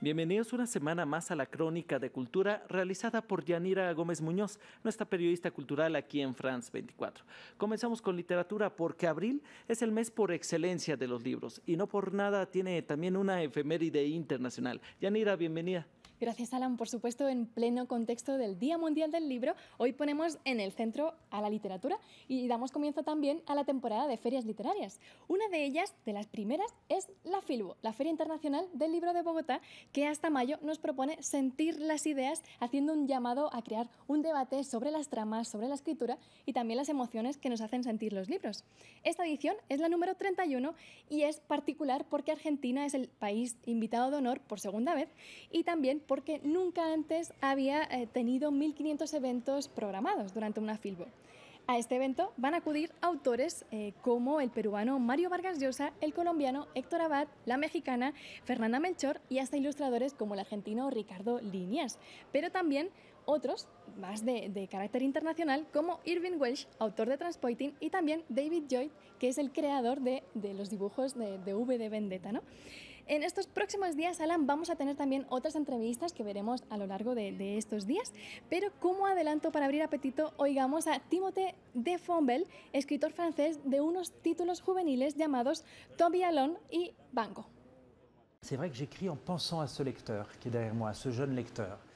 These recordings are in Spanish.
Bienvenidos una semana más a la Crónica de Cultura realizada por Yanira Gómez Muñoz, nuestra periodista cultural aquí en France 24. Comenzamos con literatura porque abril es el mes por excelencia de los libros y no por nada tiene también una efeméride internacional. Yanira, bienvenida. Gracias, Alan. Por supuesto, en pleno contexto del Día Mundial del Libro, hoy ponemos en el centro a la literatura y damos comienzo también a la temporada de ferias literarias. Una de ellas, de las primeras, es la FILBO, la Feria Internacional del Libro de Bogotá, que hasta mayo nos propone sentir las ideas haciendo un llamado a crear un debate sobre las tramas, sobre la escritura y también las emociones que nos hacen sentir los libros. Esta edición es la número 31 y es particular porque Argentina es el país invitado de honor por segunda vez y también porque nunca antes había eh, tenido 1.500 eventos programados durante una Filbo. A este evento van a acudir autores eh, como el peruano Mario Vargas Llosa, el colombiano Héctor Abad, la mexicana Fernanda Melchor y hasta ilustradores como el argentino Ricardo Líneas. pero también otros más de, carácter internacional como Irving Welsh, autor de Transpoiting, y también David Joy, que es el creador de, los dibujos de, V de Vendetta. ¿no? En estos próximos días, Alan, vamos a tener también otras entrevistas que veremos a lo largo de, estos días, pero como adelanto para abrir apetito, oigamos a Timothée de escritor francés de unos títulos juveniles llamados Toby Alon y banco. C'est vrai que j'écris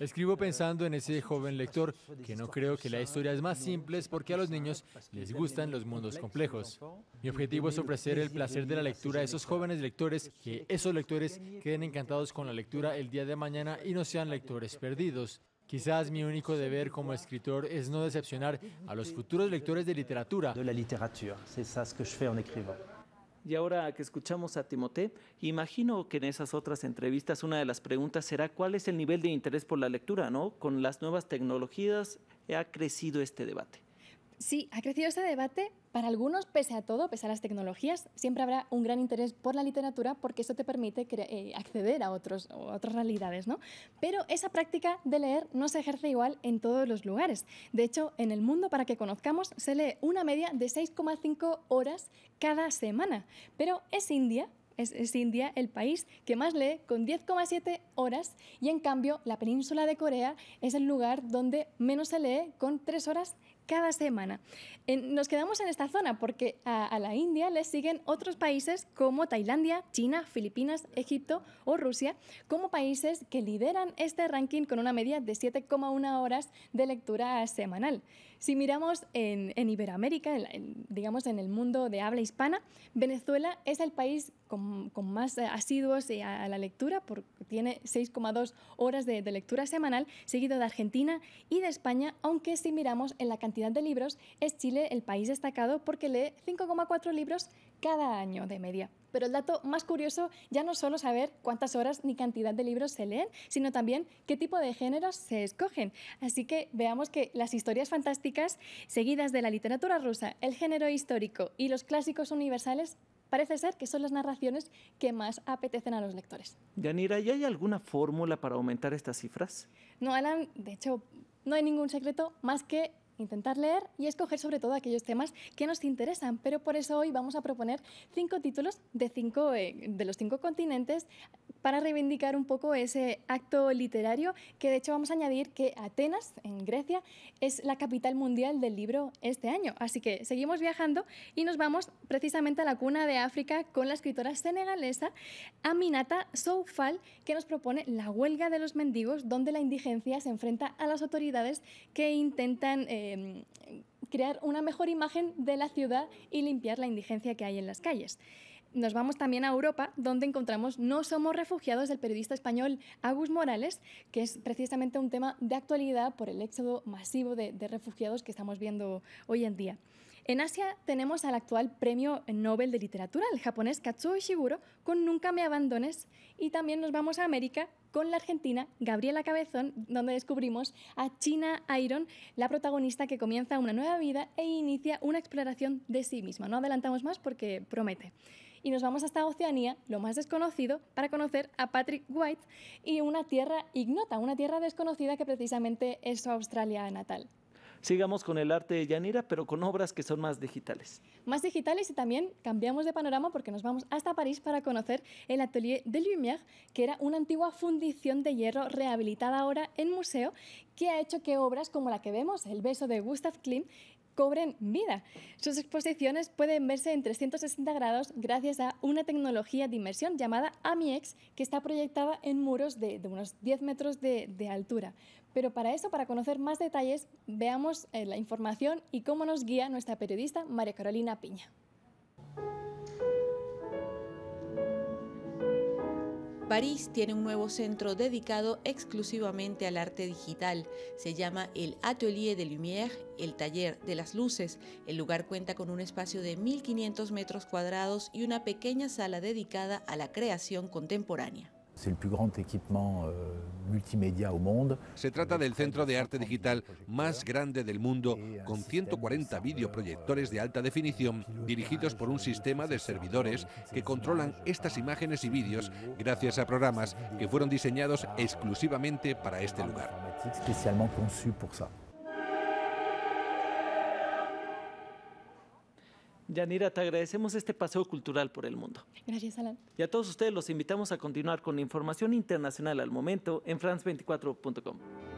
Escribo pensando en ese joven lector, que no creo que la historia es más simple porque a los niños les gustan los mundos complejos. Mi objetivo es ofrecer el placer de la lectura a esos jóvenes lectores, que esos lectores queden encantados con la lectura el día de mañana y no sean lectores perdidos. Quizás mi único deber como escritor es no decepcionar a los futuros lectores de literatura. De la literatura, y ahora que escuchamos a Timoteo, imagino que en esas otras entrevistas una de las preguntas será cuál es el nivel de interés por la lectura, ¿no? Con las nuevas tecnologías ha crecido este debate. Sí, ha crecido este debate. Para algunos, pese a todo, pese a las tecnologías, siempre habrá un gran interés por la literatura porque eso te permite eh, acceder a, otros, a otras realidades, ¿no? Pero esa práctica de leer no se ejerce igual en todos los lugares. De hecho, en el mundo, para que conozcamos, se lee una media de 6,5 horas cada semana. Pero es India es, India el país que más lee con 10,7 horas y en cambio la península de Corea es el lugar donde menos se lee con 3 horas cada semana. nos quedamos en esta zona porque a, la India le siguen otros países como Tailandia, China, Filipinas, Egipto o Rusia, como países que lideran este ranking con una media de 7,1 horas de lectura semanal. Si miramos en, Iberoamérica, digamos en el mundo de habla hispana, Venezuela es el país con, más eh, asiduos eh, a, la lectura, porque tiene 6,2 horas de, de, lectura semanal, seguido de Argentina y de España, aunque si miramos en la cantidad de libros, es Chile el país destacado porque lee 5,4 libros cada año de media. Pero el dato más curioso ya no solo saber cuántas horas ni cantidad de libros se leen, sino también qué tipo de géneros se escogen. Así que veamos que las historias fantásticas, seguidas de la literatura rusa, el género histórico y los clásicos universales parece ser que son las narraciones que más apetecen a los lectores. Yanira, ¿y hay alguna fórmula para aumentar estas cifras? No, Alan, de hecho, no hay ningún secreto más que intentar leer y escoger sobre todo aquellos temas que nos interesan. Pero por eso hoy vamos a proponer cinco títulos de, cinco, eh, de los cinco continentes para reivindicar un poco ese acto literario que de hecho vamos a añadir que Atenas, en Grecia, es la capital mundial del libro este año. Así que seguimos viajando y nos vamos precisamente a la cuna de África con la escritora senegalesa Aminata Soufal, que nos propone La huelga de los mendigos, donde la indigencia se enfrenta a las autoridades que intentan... Eh, Em, crear una mejor imagen de la ciudad y limpiar la indigencia que hay en las calles. Nos vamos también a Europa, donde encontramos No somos refugiados del periodista español Agus Morales, que es precisamente un tema de actualidad por el éxodo masivo de refugiados que estamos viendo hoy en día. En Asia tenemos al actual Premio Nobel de Literatura, el japonés Katsuo Ishiguro, con Nunca me abandones, y también nos vamos a América con la argentina Gabriela Cabezón, donde descubrimos a China Iron, la protagonista que comienza una nueva vida e inicia una exploración de sí misma. No adelantamos más porque promete. Y nos vamos hasta Oceanía, lo más desconocido, para conocer a Patrick White y una tierra ignota, una tierra desconocida que precisamente es su Australia natal sigamos con el arte de Yanira, pero con obras que son más digitales. Más digitales y también cambiamos de panorama porque nos vamos hasta París para conocer el Atelier de Lumière, que era una antigua fundición de hierro rehabilitada ahora en museo, que ha hecho que obras como la que vemos, El beso de Gustav Klimt, cobren vida. Sus exposiciones pueden verse en 360 grados gracias a una tecnología de inmersión llamada AMIEX que está proyectada en muros de, unos 10 metros de, altura. Pero para eso, para conocer más detalles, veamos eh, la información y cómo nos guía nuestra periodista María Carolina Piña. París tiene un nuevo centro dedicado exclusivamente al arte digital. Se llama el Atelier de Lumière, el taller de las luces. El lugar cuenta con un espacio de 1.500 metros cuadrados y una pequeña sala dedicada a la creación contemporánea plus grand euh, multimédia au monde. Se trata del centro de arte digital más grande del mundo, con 140 videoproyectores de alta definición dirigidos por un sistema de servidores que controlan estas imágenes y vídeos gracias a programas que fueron diseñados exclusivamente para este lugar. Especialmente Yanira, te agradecemos este paseo cultural por el mundo. Gracias, Alan. Y a todos ustedes los invitamos a continuar con información internacional al momento en france24.com.